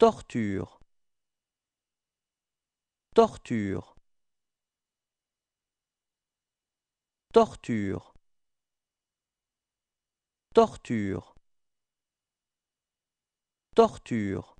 Torture. Torture. Torture. Torture. Torture.